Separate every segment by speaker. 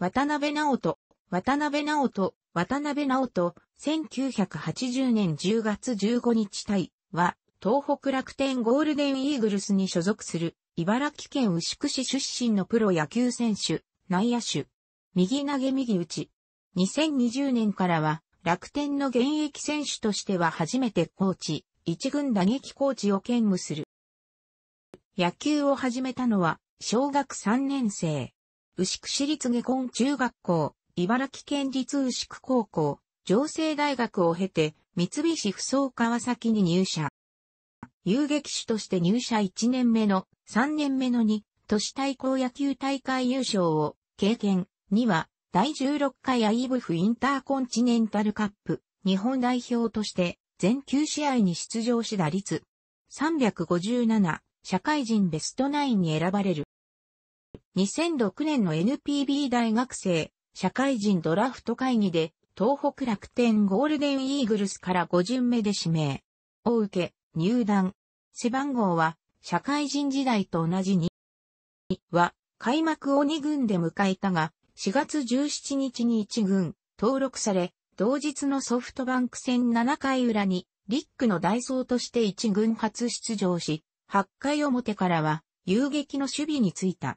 Speaker 1: 渡辺直人、渡辺直人、渡辺直人、1980年10月15日対は、東北楽天ゴールデンイーグルスに所属する、茨城県牛久市出身のプロ野球選手、内野手。右投げ右打ち。2020年からは、楽天の現役選手としては初めてコーチ、一軍打撃コーチを兼務する。野球を始めたのは、小学3年生。牛久市立下根中学校、茨城県立牛久高校、城西大学を経て、三菱不走川崎に入社。遊撃手として入社1年目の3年目の2、都市対抗野球大会優勝を経験。2は、第16回アイブフインターコンチネンタルカップ、日本代表として、全9試合に出場し打率。357、社会人ベストナインに選ばれる。2006年の NPB 大学生、社会人ドラフト会議で、東北楽天ゴールデンイーグルスから5巡目で指名を受け、入団。背番号は、社会人時代と同じに、は、開幕を2軍で迎えたが、4月17日に1軍、登録され、同日のソフトバンク戦7回裏に、リックの代走として1軍初出場し、8回表からは、遊撃の守備についた。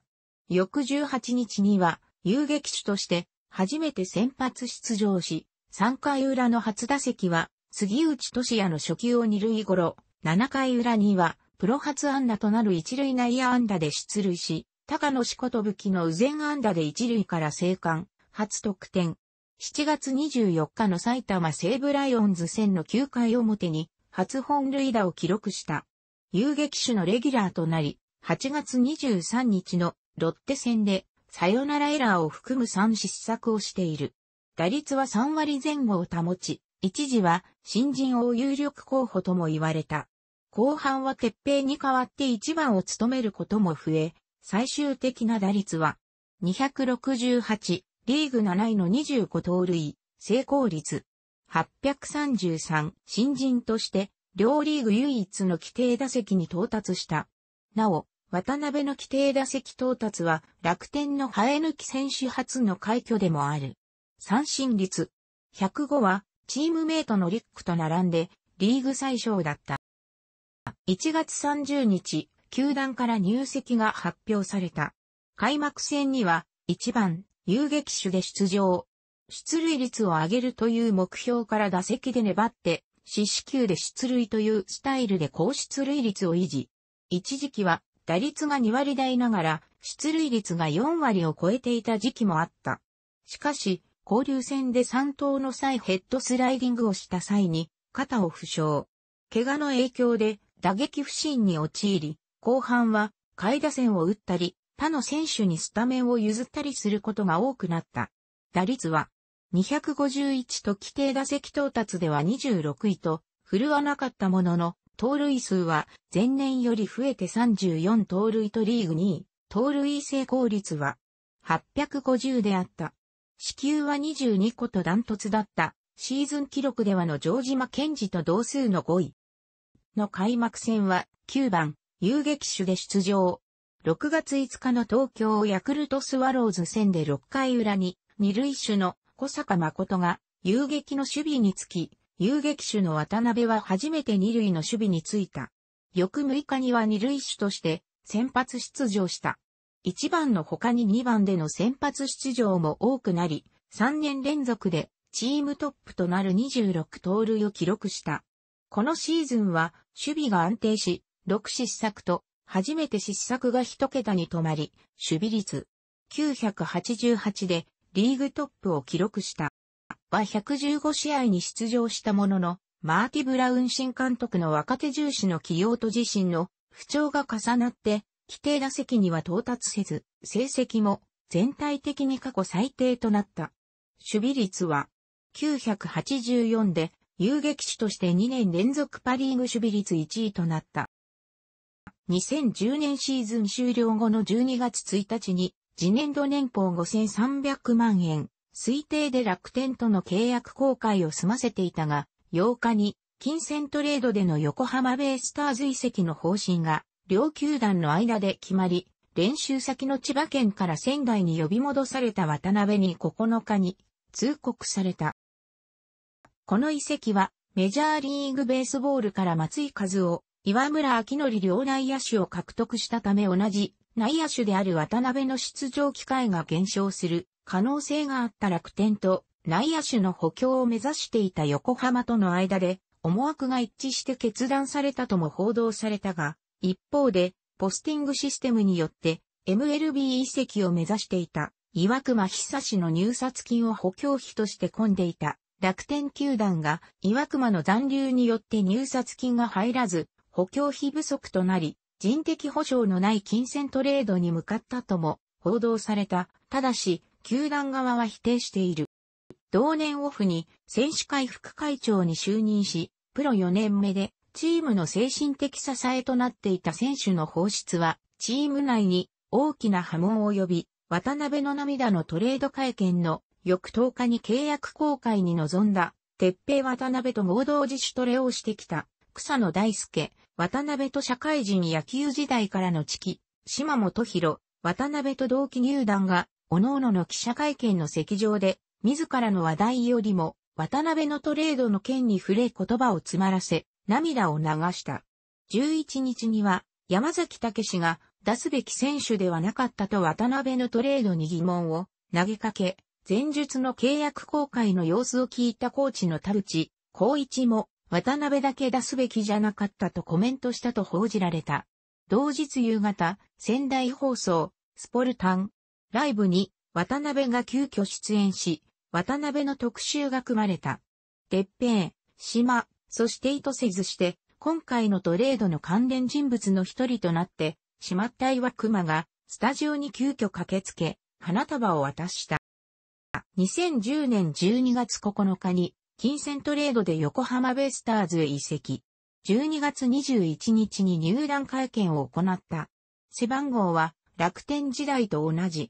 Speaker 1: 翌18日には遊撃手として初めて先発出場し、3回裏の初打席は杉内俊也の初球を2塁頃、7回裏にはプロ初安打となる一塁内野安打で出塁し、高野志子と武きの右前安打で一塁から生還、初得点。7月24日の埼玉西武ライオンズ戦の9回表に初本塁打を記録した。遊撃手のレギュラーとなり、8月23日のロッテ戦でサヨナラエラーを含む3失策をしている。打率は3割前後を保ち、一時は新人王有力候補とも言われた。後半は鉄平に代わって1番を務めることも増え、最終的な打率は268、リーグ7位の25盗塁、成功率833、新人として両リーグ唯一の規定打席に到達した。なお、渡辺の規定打席到達は楽天の生え抜き選手初の快挙でもある。三振率105はチームメイトのリックと並んでリーグ最小だった。1月30日、球団から入籍が発表された。開幕戦には1番遊撃手で出場。出塁率を上げるという目標から打席で粘って、四死球で出塁というスタイルで高出塁率を維持。一時期は打率が2割台ながら、出塁率が4割を超えていた時期もあった。しかし、交流戦で3投の際ヘッドスライディングをした際に、肩を負傷。怪我の影響で打撃不振に陥り、後半は下位打線を打ったり、他の選手にスタメンを譲ったりすることが多くなった。打率は251と規定打席到達では26位と振るわなかったものの、盗塁数は前年より増えて34盗塁とリーグ2位、盗塁成功率は850であった。支給は22個とダントツだった。シーズン記録ではの城島健治と同数の5位。の開幕戦は9番、遊撃手で出場。6月5日の東京ヤクルトスワローズ戦で6回裏に、二塁手の小坂誠が遊撃の守備につき、遊撃手の渡辺は初めて二塁の守備についた。翌6日には二塁手として先発出場した。1番の他に2番での先発出場も多くなり、3年連続でチームトップとなる26盗塁を記録した。このシーズンは守備が安定し、6失策と初めて失策が一桁に止まり、守備率988でリーグトップを記録した。は115試合に出場したものの、マーティ・ブラウン新監督の若手重視の起用と自身の不調が重なって、規定打席には到達せず、成績も全体的に過去最低となった。守備率は984で、遊撃手として2年連続パリーグ守備率1位となった。2010年シーズン終了後の12月1日に、次年度年俸5300万円、推定で楽天との契約公開を済ませていたが、8日に金銭トレードでの横浜ベイスターズ移籍の方針が両球団の間で決まり、練習先の千葉県から仙台に呼び戻された渡辺に9日に通告された。この遺跡はメジャーリーグベースボールから松井和夫、岩村明則両内野手を獲得したため同じ内野手である渡辺の出場機会が減少する可能性があった楽天と内野手の補強を目指していた横浜との間で思惑が一致して決断されたとも報道されたが、一方でポスティングシステムによって MLB 移籍を目指していた岩隈久志の入札金を補強費として混んでいた楽天球団が岩隈の残留によって入札金が入らず補強費不足となり人的保障のない金銭トレードに向かったとも報道された。ただし、球団側は否定している。同年オフに選手会副会長に就任し、プロ4年目でチームの精神的支えとなっていた選手の放出は、チーム内に大きな波紋を呼び、渡辺の涙のトレード会見の翌10日に契約公開に臨んだ、鉄平渡辺と合同自主トレをしてきた、草野大輔、渡辺と社会人野球時代からの知己、島本博、渡辺と同期入団が各々の記者会見の席上で、自らの話題よりも、渡辺のトレードの件に触れ言葉を詰まらせ、涙を流した。11日には、山崎武史が出すべき選手ではなかったと渡辺のトレードに疑問を投げかけ、前述の契約公開の様子を聞いたコーチの田淵、光一も、渡辺だけ出すべきじゃなかったとコメントしたと報じられた。同日夕方、仙台放送、スポルタン、ライブに渡辺が急遽出演し、渡辺の特集が組まれた。ぺん、島、そして意図せずして、今回のトレードの関連人物の一人となって、しまった岩熊が、スタジオに急遽駆けつけ、花束を渡した。2010年12月9日に、金銭トレードで横浜ベイスターズへ移籍。12月21日に入団会見を行った。背番号は楽天時代と同じ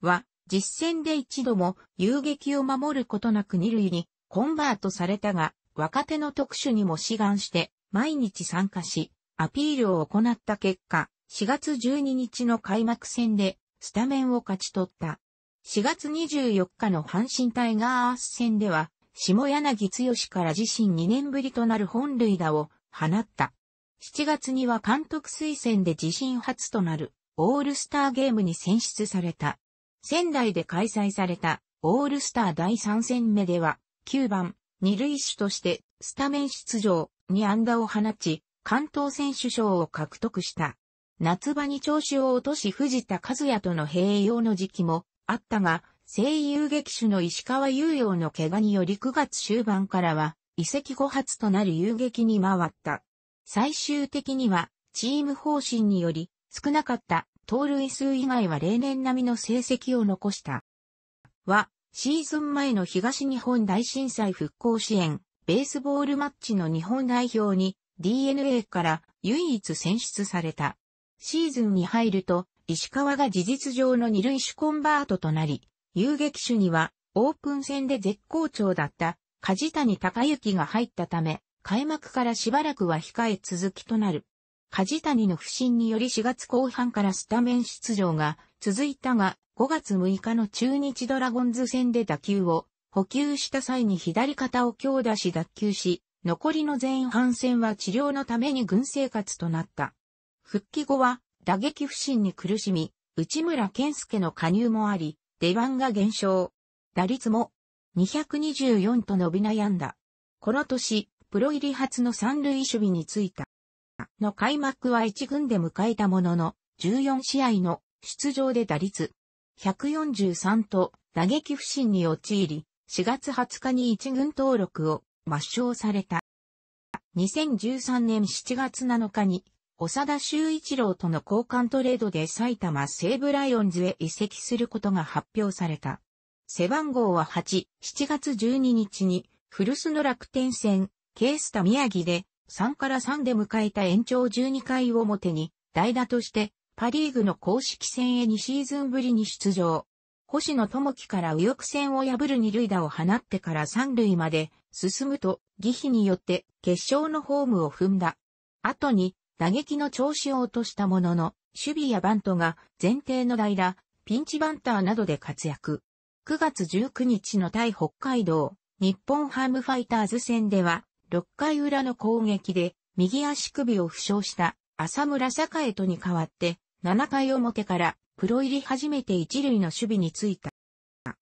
Speaker 1: は、実戦で一度も遊撃を守ることなく二塁にコンバートされたが、若手の特殊にも志願して毎日参加し、アピールを行った結果、4月12日の開幕戦でスタメンを勝ち取った。4月24日の阪神タイガース戦では、下柳剛から自身2年ぶりとなる本塁打を放った。7月には監督推薦で自身初となるオールスターゲームに選出された。仙台で開催されたオールスター第3戦目では、9番、二塁手としてスタメン出場に安打を放ち、関東選手賞を獲得した。夏場に調子を落とし藤田和也との併用の時期もあったが、声優劇手の石川雄洋の怪我により9月終盤からは、移籍後発となる遊撃に回った。最終的には、チーム方針により、少なかった盗塁数以外は例年並みの成績を残した。は、シーズン前の東日本大震災復興支援、ベースボールマッチの日本代表に DNA から唯一選出された。シーズンに入ると、石川が事実上の二塁手コンバートとなり、遊撃手にはオープン戦で絶好調だった梶谷隆之が入ったため、開幕からしばらくは控え続きとなる。梶谷の不振により4月後半からスタメン出場が続いたが、5月6日の中日ドラゴンズ戦で打球を補給した際に左肩を強打し脱球し、残りの前半戦は治療のために軍生活となった。復帰後は打撃不振に苦しみ、内村健介の加入もあり、出番が減少。打率も224と伸び悩んだ。この年、プロ入り初の三塁守備についた。の開幕は1軍で迎えたものの、14試合の出場で打率143と打撃不振に陥り、4月20日に1軍登録を抹消された。2013年7月7日に、長田修一郎との交換トレードで埼玉西武ライオンズへ移籍することが発表された。背番号は8、7月12日に、古巣の楽天戦、ケースタ宮城で3から3で迎えた延長12回表に、代打として、パリーグの公式戦へ2シーズンぶりに出場。星野智樹から右翼戦を破る二塁打を放ってから三塁まで進むと、儀比によって決勝のホームを踏んだ。後に打撃の調子を落としたものの、守備やバントが前提の代打、ピンチバンターなどで活躍。9月19日の対北海道、日本ハムファイターズ戦では、6回裏の攻撃で、右足首を負傷した浅村栄とに代わって、7回表からプロ入り始めて一塁の守備についた。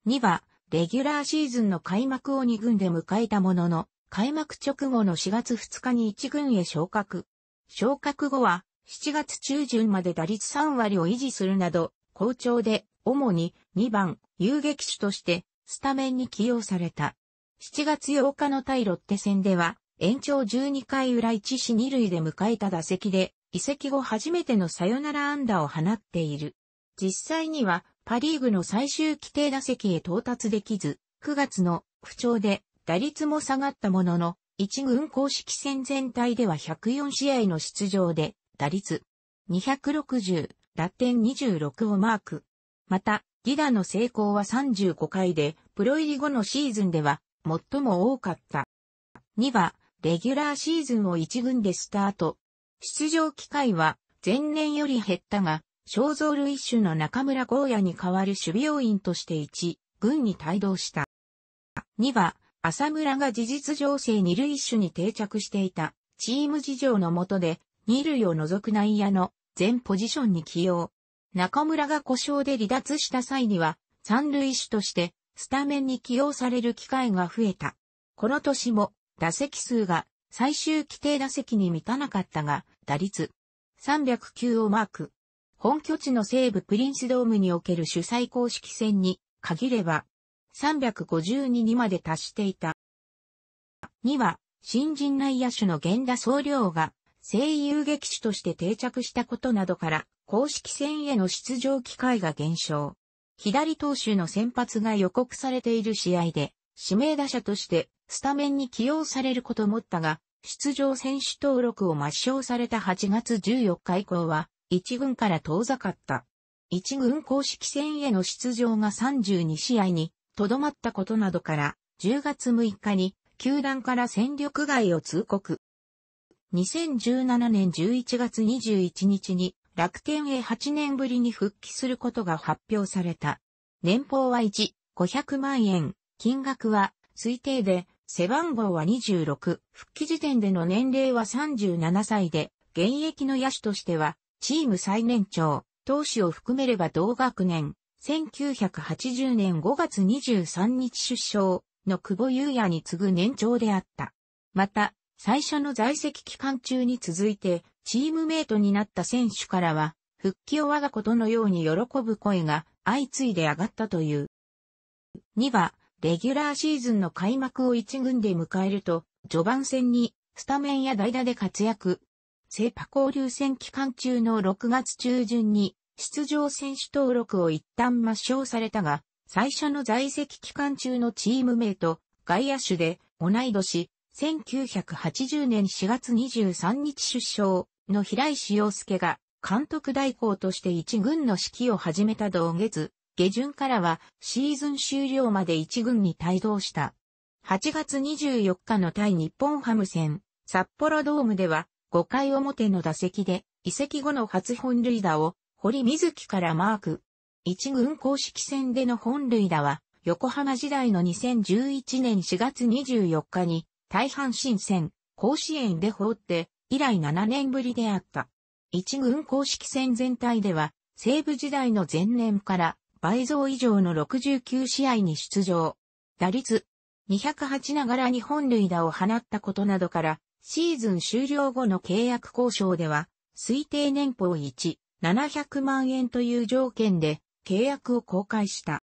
Speaker 1: 2は、レギュラーシーズンの開幕を2軍で迎えたものの、開幕直後の4月2日に1軍へ昇格。昇格後は、7月中旬まで打率3割を維持するなど、好調で、主に2番、遊撃手として、スタメンに起用された。7月8日の対ロッテ戦では、延長12回裏1死2塁で迎えた打席で、移籍後初めてのサヨナラ安打を放っている。実際には、パリーグの最終規定打席へ到達できず、9月の不調で打率も下がったものの、1軍公式戦全体では104試合の出場で、打率260、打点26をマーク。また、ギダの成功は35回で、プロ入り後のシーズンでは最も多かった。2は、レギュラーシーズンを1軍でスタート。出場機会は、前年より減ったが、肖像類種の中村荒也に代わる守備要員として1、軍に帯同した。2は、浅村が事実情勢2類種に定着していた、チーム事情の下で、二塁を除く内野の全ポジションに起用。中村が故障で離脱した際には、三塁手としてスタメンに起用される機会が増えた。この年も打席数が最終規定打席に満たなかったが、打率309をマーク。本拠地の西部プリンスドームにおける主催公式戦に限れば352にまで達していた。には新人内野手の源田総領が声優劇手として定着したことなどから公式戦への出場機会が減少。左投手の先発が予告されている試合で、指名打者としてスタメンに起用されることもったが、出場選手登録を抹消された8月14日以降は、1軍から遠ざかった。1軍公式戦への出場が32試合に、とどまったことなどから、10月6日に、球団から戦力外を通告。2017年11月21日に、楽天へ8年ぶりに復帰することが発表された。年俸は1、500万円、金額は推定で、背番号は26、復帰時点での年齢は37歳で、現役の野手としては、チーム最年長、投手を含めれば同学年、1980年5月23日出生の久保祐也に次ぐ年長であった。また、最初の在籍期間中に続いて、チームメイトになった選手からは、復帰を我がことのように喜ぶ声が相次いで上がったという。2は、レギュラーシーズンの開幕を1軍で迎えると、序盤戦にスタメンや代打で活躍。セパ交流戦期間中の6月中旬に出場選手登録を一旦抹消されたが、最初の在籍期間中のチームメイト、外野手で同い年、1980年4月23日出生、の平石洋介が監督代行として一軍の指揮を始めた同月、下旬からはシーズン終了まで一軍に帯同した。8月24日の対日本ハム戦、札幌ドームでは5回表の打席で移籍後の初本塁打を堀水木からマーク。一軍公式戦での本塁打は横浜時代の2011年4月24日に大阪新戦甲子園で放って以来7年ぶりであった。一軍公式戦全体では、西部時代の前年から倍増以上の69試合に出場。打率208ながら日本塁打を放ったことなどから、シーズン終了後の契約交渉では、推定年俸1、700万円という条件で契約を公開した。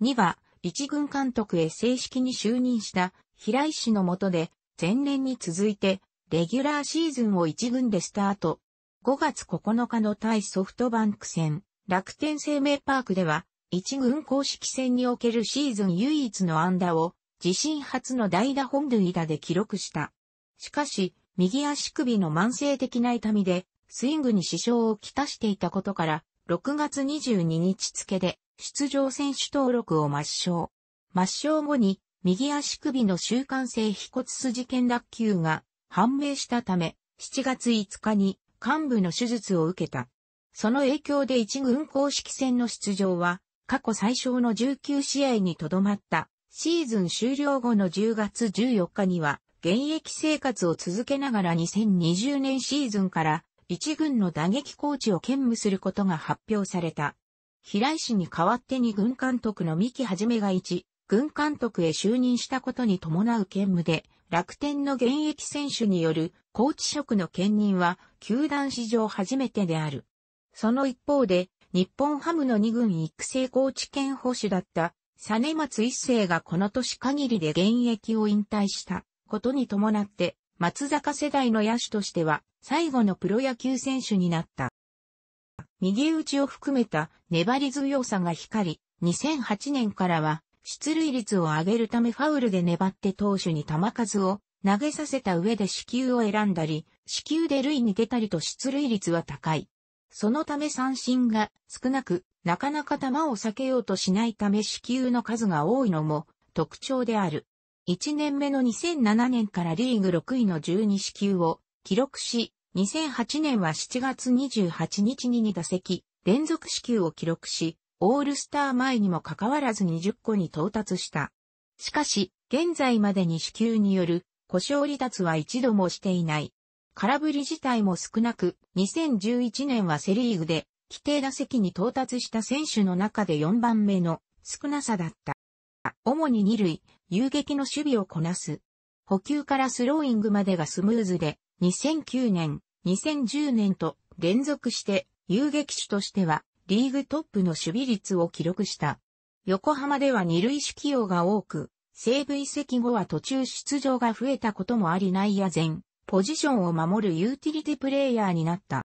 Speaker 1: 2は、一軍監督へ正式に就任した平井氏の下で、前年に続いてレギュラーシーズンを1軍でスタート。5月9日の対ソフトバンク戦、楽天生命パークでは、1軍公式戦におけるシーズン唯一の安打を、自身初の代打本塁打で記録した。しかし、右足首の慢性的な痛みで、スイングに支障をきたしていたことから、6月22日付で、出場選手登録を抹消。抹消後に、右足首の習慣性腓骨筋腱脱臼が判明したため、7月5日に幹部の手術を受けた。その影響で一軍公式戦の出場は、過去最小の19試合にとどまった。シーズン終了後の10月14日には、現役生活を続けながら2020年シーズンから一軍の打撃コーチを兼務することが発表された。平井氏に代わって二軍監督の三木はじめが一軍監督へ就任したことに伴う兼務で、楽天の現役選手によるコーチ職の兼任は球団史上初めてである。その一方で、日本ハムの2軍育成コーチ兼保守だった、サネマツ一世がこの年限りで現役を引退したことに伴って、松坂世代の野手としては最後のプロ野球選手になった。右打ちを含めた粘り強さが光り、2008年からは出塁率を上げるためファウルで粘って投手に球数を投げさせた上で死球を選んだり、死球で塁に出たりと出塁率は高い。そのため三振が少なく、なかなか球を避けようとしないため死球の数が多いのも特徴である。1年目の2007年からリーグ6位の12死球を記録し、2008年は7月28日に2打席連続死球を記録し、オールスター前にもかかわらず20個に到達した。しかし、現在までに支給による故障離脱は一度もしていない。空振り自体も少なく、2011年はセリーグで規定打席に到達した選手の中で4番目の少なさだった。主に2塁、遊撃の守備をこなす。補給からスローイングまでがスムーズで、2009年、2010年と連続して遊撃手としてはリーグトップの守備率を記録した。横浜では二塁手起用が多く、西武移籍後は途中出場が増えたこともあり内野前、ポジションを守るユーティリティプレイヤーになった。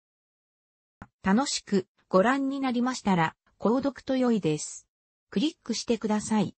Speaker 1: 楽しくご覧になりましたら、購読と良いです。クリックしてください。